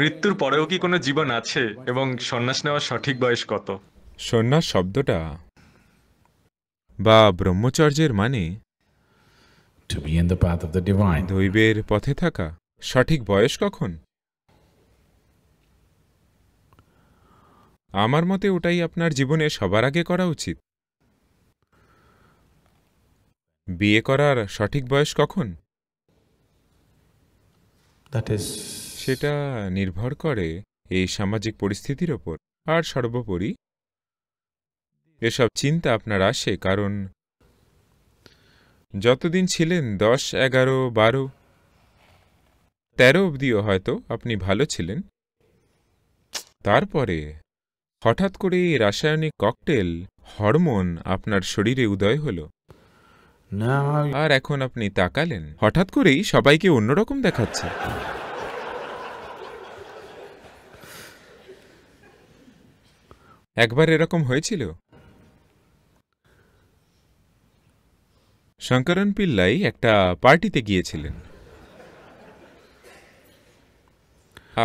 মৃত্যুর পরেও কি কোনো জীবন আছে এবং সন্ন্যাস নেওয়ার সঠিক বয়স কত সন্ন্যাস শব্দটা বা ব্রহ্মচর্যের মানে দৈবের পথে থাকা সঠিক বয়স কখন আমার মতে ওটাই আপনার জীবনে সবার আগে করা উচিত বিয়ে করার সঠিক বয়স কখন দ্যাট ইজ সেটা নির্ভর করে এই সামাজিক পরিস্থিতির ওপর আর সর্বোপরি এসব চিন্তা আপনার আসে কারণ যতদিন ছিলেন দশ এগারো বারো তেরো অবধিও হয়তো আপনি ভালো ছিলেন তারপরে হঠাৎ করে এই রাসায়নিক ককটেল হরমোন আপনার শরীরে উদয় হল আর এখন আপনি তাকালেন হঠাৎ করেই সবাইকে অন্যরকম দেখাচ্ছে একবার এরকম হয়েছিল শঙ্করন পিল্লাই একটা পার্টিতে গিয়েছিলেন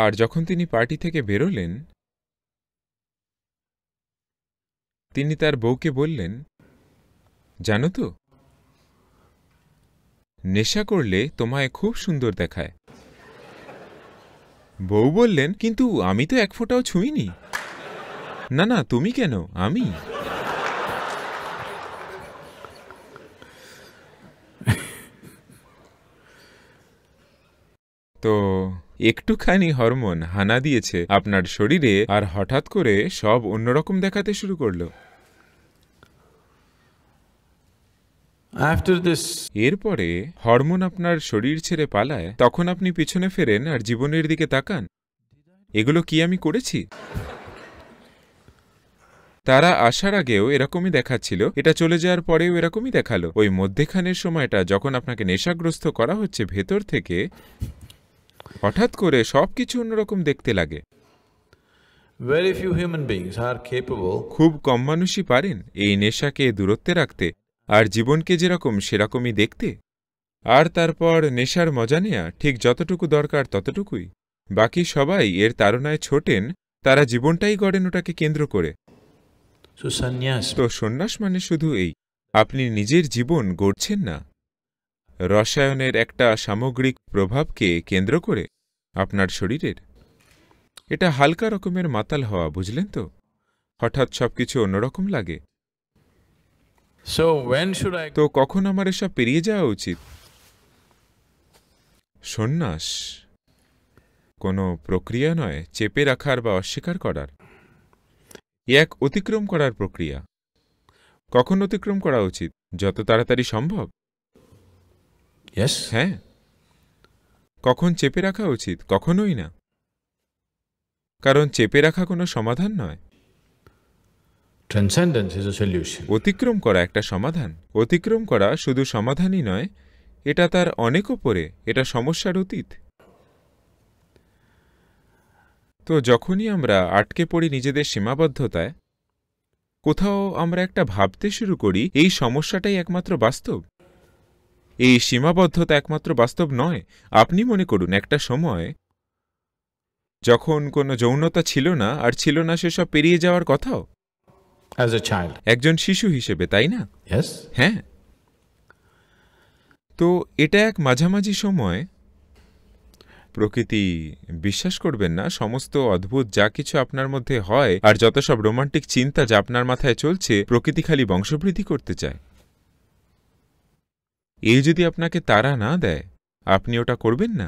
আর যখন তিনি পার্টি থেকে বেরোলেন তিনি তার বউকে বললেন জানো তো নেশা করলে তোমায় খুব সুন্দর দেখায় বউ বললেন কিন্তু আমি তো এক ফোঁটাও ছুঁইনি না না তুমি কেন আমি তো একটুখানি হরমোন হানা দিয়েছে আপনার শরীরে আর হঠাৎ করে সব অন্যরকম দেখাতে শুরু করলো এরপরে হরমোন আপনার শরীর ছেড়ে পালায় তখন আপনি পিছনে ফেরেন আর জীবনের দিকে তাকান এগুলো কি আমি করেছি তারা আসার আগেও এরকমই দেখাচ্ছিল এটা চলে যাওয়ার পরেও এরকমই দেখালো ওই মধ্যেখানের সময়টা যখন আপনাকে নেশাগ্রস্ত করা হচ্ছে ভেতর থেকে হঠাৎ করে সব কিছু অন্যরকম দেখতে লাগে খুব কম মানুষই পারেন এই নেশাকে দূরত্বে রাখতে আর জীবনকে যেরকম সেরকমই দেখতে আর তারপর নেশার মজা নেয়া ঠিক যতটুকু দরকার ততটুকুই বাকি সবাই এর তাড়নায় ছোটেন তারা জীবনটাই গড়েন ওটাকে কেন্দ্র করে তো সন্ন্যাস মানে শুধু এই আপনি নিজের জীবন গড়ছেন না রসায়নের একটা সামগ্রিক প্রভাবকে কেন্দ্র করে আপনার শরীরের এটা হালকা রকমের মাতাল হওয়া বুঝলেন তো হঠাৎ সবকিছু অন্যরকম লাগে তো কখন আমার এসব পেরিয়ে যাওয়া উচিত সন্ন্যাস কোনো প্রক্রিয়া নয় চেপে রাখার বা অস্বীকার করার এ এক অতিক্রম করার প্রক্রিয়া কখন অতিক্রম করা উচিত যত তাড়াতাড়ি সম্ভব হ্যাঁ কখন চেপে রাখা উচিত কখনোই না কারণ চেপে রাখা কোনো সমাধান নয় অতিক্রম করা একটা সমাধান অতিক্রম করা শুধু সমাধানই নয় এটা তার অনেক ওপরে এটা সমস্যার অতীত তো যখনই আমরা আটকে পড়ি নিজেদের সীমাবদ্ধতায় কোথাও আমরা একটা ভাবতে শুরু করি এই সমস্যাটাই একমাত্র বাস্তব এই সীমাবদ্ধতা একমাত্র বাস্তব নয় আপনি মনে করুন একটা সময় যখন কোনো যৌনতা ছিল না আর ছিল না সেসব পেরিয়ে যাওয়ার কথাও একজন শিশু হিসেবে তাই না হ্যাঁ তো এটা এক মাঝামাঝি সময় প্রকৃতি বিশ্বাস করবেন না সমস্ত অদ্ভুত যা কিছু আপনার মধ্যে হয় আর যত সব রোমান্টিক চিন্তা যা আপনার মাথায় চলছে প্রকৃতি খালি বংশবৃদ্ধি করতে চায় এ যদি আপনাকে তারা না দেয় আপনি ওটা করবেন না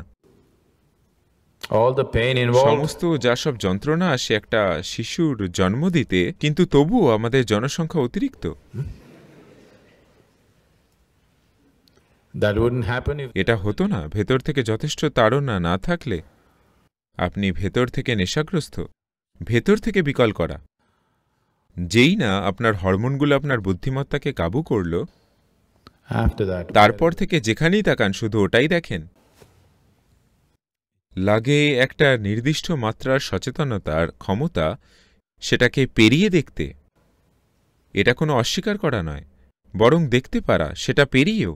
সমস্ত যা সব যন্ত্রণা আসে একটা শিশুর জন্ম দিতে কিন্তু তবুও আমাদের জনসংখ্যা অতিরিক্ত এটা হতো না ভেতর থেকে যথেষ্ট তাড়না না থাকলে আপনি ভেতর থেকে নেশাগ্রস্ত ভেতর থেকে বিকল করা যেই না আপনার হরমোনগুলো আপনার বুদ্ধিমত্তাকে কাবু করল তারপর থেকে যেখানেই তাকান শুধু ওটাই দেখেন লাগে একটা নির্দিষ্ট মাত্রার সচেতনতার ক্ষমতা সেটাকে পেরিয়ে দেখতে এটা কোনো অস্বীকার করা নয় বরং দেখতে পারা সেটা পেরিয়েও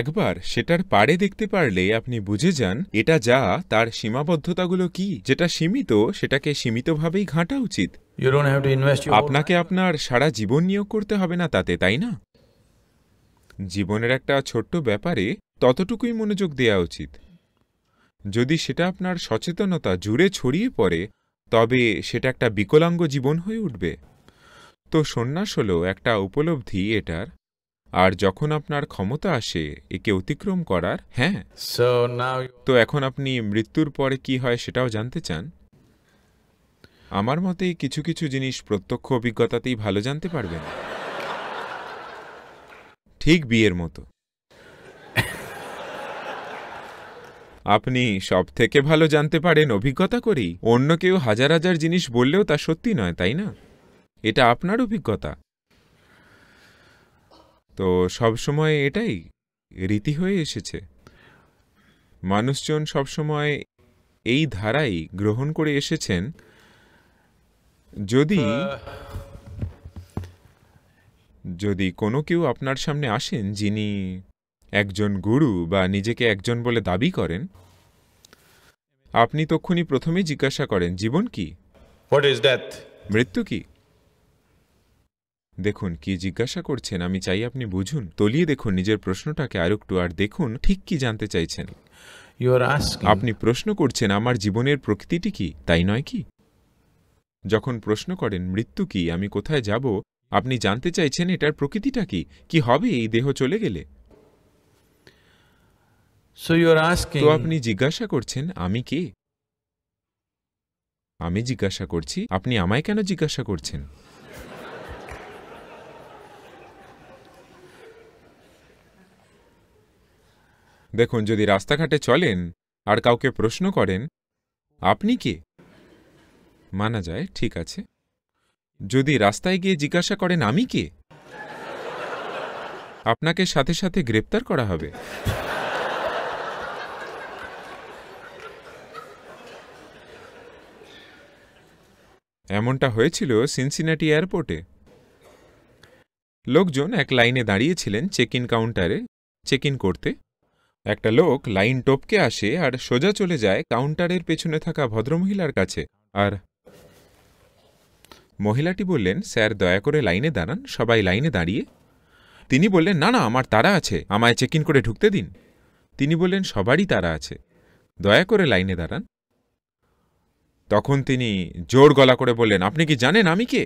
একবার সেটার পারে দেখতে পারলে আপনি বুঝে যান এটা যা তার সীমাবদ্ধতাগুলো কি যেটা সীমিত সেটাকে সীমিতভাবেই ঘাঁটা উচিত আপনাকে আপনার সারা জীবন নিয়োগ করতে হবে না তাতে তাই না জীবনের একটা ছোট্ট ব্যাপারে ততটুকুই মনোযোগ দেওয়া উচিত যদি সেটা আপনার সচেতনতা জুড়ে ছড়িয়ে পড়ে তবে সেটা একটা বিকলাঙ্গ জীবন হয়ে উঠবে তো সন্ন্যাস হলো একটা উপলব্ধি এটার আর যখন আপনার ক্ষমতা আসে একে অতিক্রম করার হ্যাঁ তো এখন আপনি মৃত্যুর পরে কি হয় সেটাও জানতে চান আমার মতে কিছু কিছু জিনিস প্রত্যক্ষ অভিজ্ঞতাতেই ভালো জানতে পারবেন ঠিক বিয়ের মতো আপনি সব থেকে ভালো জানতে পারেন অভিজ্ঞতা করেই অন্য কেউ হাজার হাজার জিনিস বললেও তা সত্যি নয় তাই না এটা আপনার অভিজ্ঞতা তো সবসময় এটাই রীতি হয়ে এসেছে মানুষজন সবসময় এই ধারাই গ্রহণ করে এসেছেন যদি যদি কোনো কেউ আপনার সামনে আসেন যিনি একজন গুরু বা নিজেকে একজন বলে দাবি করেন আপনি তক্ষুনি প্রথমেই জিজ্ঞাসা করেন জীবন কি মৃত্যু কি দেখুন কি জিজ্ঞাসা করছেন আমি চাই আপনি বুঝুন তলিয়ে দেখুন নিজের প্রশ্নটাকে আর একটু আর দেখুন ঠিক কি জানতে চাইছেন আপনি প্রশ্ন করছেন আমার জীবনের প্রকৃতিটি কি তাই নয় কি যখন প্রশ্ন করেন মৃত্যু কি আমি কোথায় যাব আপনি জানতে চাইছেন এটার প্রকৃতিটা কি কি হবে এই দেহ চলে গেলে তো আপনি জিজ্ঞাসা করছেন আমি কে আমি জিজ্ঞাসা করছি আপনি আমায় কেন জিজ্ঞাসা করছেন দেখুন যদি রাস্তাঘাটে চলেন আর কাউকে প্রশ্ন করেন আপনি কে মানা যায় ঠিক আছে যদি রাস্তায় গিয়ে জিজ্ঞাসা করেন আমি কে আপনাকে সাথে সাথে গ্রেপ্তার করা হবে এমনটা হয়েছিল সিনসিনাটি এয়ারপোর্টে লোকজন এক লাইনে দাঁড়িয়েছিলেন চেক ইন কাউন্টারে চেক ইন করতে একটা লোক লাইন টপকে আসে আর সোজা চলে যায় কাউন্টারের পেছনে থাকা ভদ্রমহিলার কাছে আর মহিলাটি বললেন স্যার দয়া করে লাইনে দাঁড়ান সবাই লাইনে দাঁড়িয়ে তিনি বললেন না না আমার তারা আছে আমায় চেক ইন করে ঢুকতে দিন তিনি বললেন সবারই তারা আছে দয়া করে লাইনে দাঁড়ান তখন তিনি জোর গলা করে বললেন আপনি কি জানেন আমি কে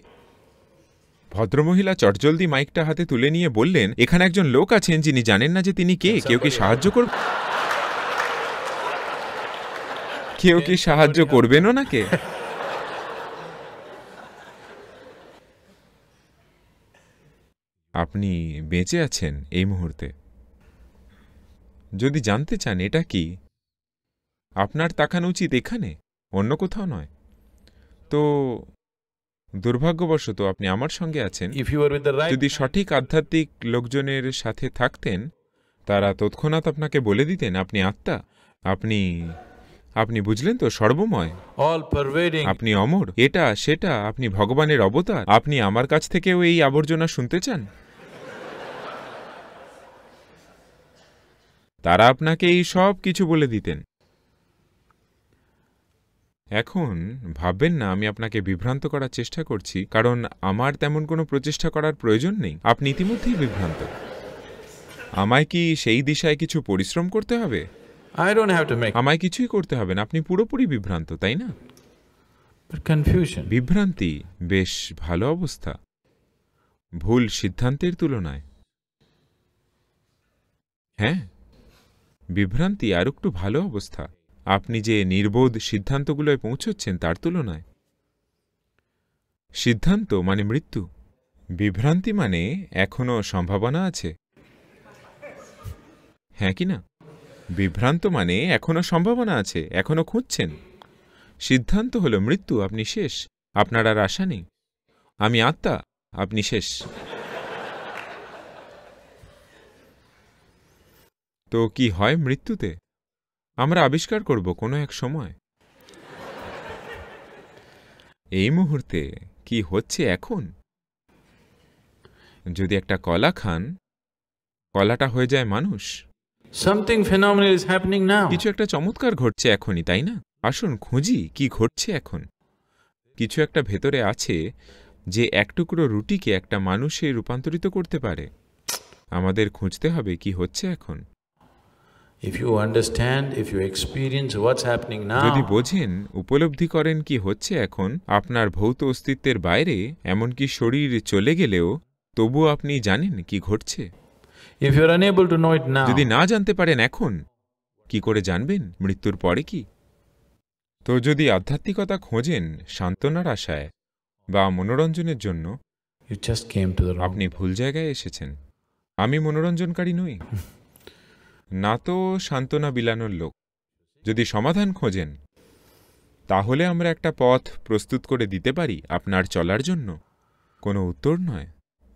ভদ্রমহিলা চটজলদি মাইকটা হাতে তুলে নিয়ে বললেন এখানে একজন লোক আছেন যিনি জানেন না যে তিনি কে আচ্ছা, কেউ কি সাহায্য করব কেউ কি সাহায্য করবেন ওনাকে আপনি বেঁচে আছেন এই মুহূর্তে যদি জানতে চান এটা কি আপনার তাকানো উচিত এখানে অন্য কোথাও নয় তো দুর্ভাগ্যবশত আপনি আমার সঙ্গে আছেন যদি সঠিক আধ্যাত্মিক লোকজনের সাথে থাকতেন তারা তৎক্ষণাৎ আপনাকে বলে দিতেন আপনি আত্মা আপনি আপনি বুঝলেন তো সর্বময় আপনি অমর এটা সেটা আপনি ভগবানের অবতার আপনি আমার কাছ থেকেও এই আবর্জনা শুনতে চান তারা আপনাকে এই সব কিছু বলে দিতেন এখন ভাববেন না আমি আপনাকে বিভ্রান্ত করার চেষ্টা করছি কারণ আমার তেমন কোনো প্রচেষ্টা করার প্রয়োজন নেই আপনি ইতিমধ্যেই বিভ্রান্ত আমায় কি সেই দিশায় কিছু পরিশ্রম করতে হবে আমায় কিছুই করতে হবে না আপনি পুরোপুরি বিভ্রান্ত তাই না বিভ্রান্তি বেশ ভালো অবস্থা ভুল সিদ্ধান্তের তুলনায় হ্যাঁ বিভ্রান্তি আর একটু ভালো অবস্থা আপনি যে নির্বোধ সিদ্ধান্তগুলোয় পৌঁছচ্ছেন তার তুলনায় সিদ্ধান্ত মানে মৃত্যু বিভ্রান্তি মানে এখনও সম্ভাবনা আছে হ্যাঁ কি না বিভ্রান্ত মানে এখনও সম্ভাবনা আছে এখনও খুঁজছেন সিদ্ধান্ত হল মৃত্যু আপনি শেষ আপনার আর আশা নেই আমি আত্মা আপনি শেষ তো কি হয় মৃত্যুতে আমরা আবিষ্কার করব কোনো এক সময় এই মুহূর্তে কি হচ্ছে এখন যদি একটা কলা খান কলাটা হয়ে যায় মানুষ সামথিং কিছু একটা চমৎকার ঘটছে এখনই তাই না আসুন খুঁজি কি ঘটছে এখন কিছু একটা ভেতরে আছে যে এক টুকরো রুটিকে একটা মানুষে রূপান্তরিত করতে পারে আমাদের খুঁজতে হবে কি হচ্ছে এখন যদি বোঝেন উপলব্ধি করেন কি হচ্ছে এখন আপনার ভৌত অস্তিত্বের বাইরে এমনকি শরীর চলে গেলেও তবু আপনি জানেন কি ঘটছে যদি না জানতে পারেন এখন কি করে জানবেন মৃত্যুর পরে কি তো যদি আধ্যাত্মিকতা খোঁজেন সান্ত্বনার আশায় বা মনোরঞ্জনের জন্য আপনি ভুল জায়গায় এসেছেন আমি মনোরঞ্জনকারী নই না তো সান্ত্বনা বিলানোর লোক যদি সমাধান খোঁজেন তাহলে আমরা একটা পথ প্রস্তুত করে দিতে পারি আপনার চলার জন্য কোনো উত্তর নয়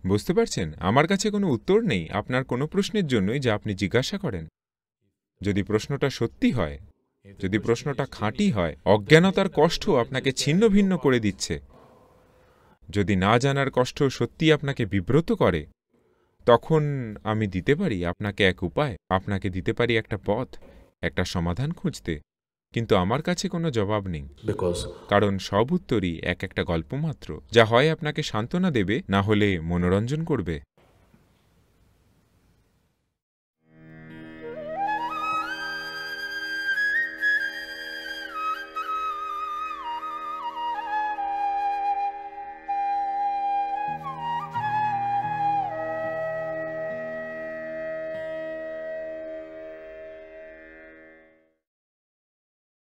বুঝতে পারছেন আমার কাছে কোনো উত্তর নেই আপনার কোনো প্রশ্নের জন্যই যা আপনি জিজ্ঞাসা করেন যদি প্রশ্নটা সত্যি হয় যদি প্রশ্নটা খাঁটি হয় অজ্ঞানতার কষ্ট আপনাকে ছিন্ন ভিন্ন করে দিচ্ছে যদি না জানার কষ্ট সত্যি আপনাকে বিব্রত করে তখন আমি দিতে পারি আপনাকে এক উপায় আপনাকে দিতে পারি একটা পথ একটা সমাধান খুঁজতে কিন্তু আমার কাছে কোনো জবাব নেই কারণ সব উত্তরই এক একটা গল্প মাত্র যা হয় আপনাকে সান্ত্বনা দেবে না হলে মনোরঞ্জন করবে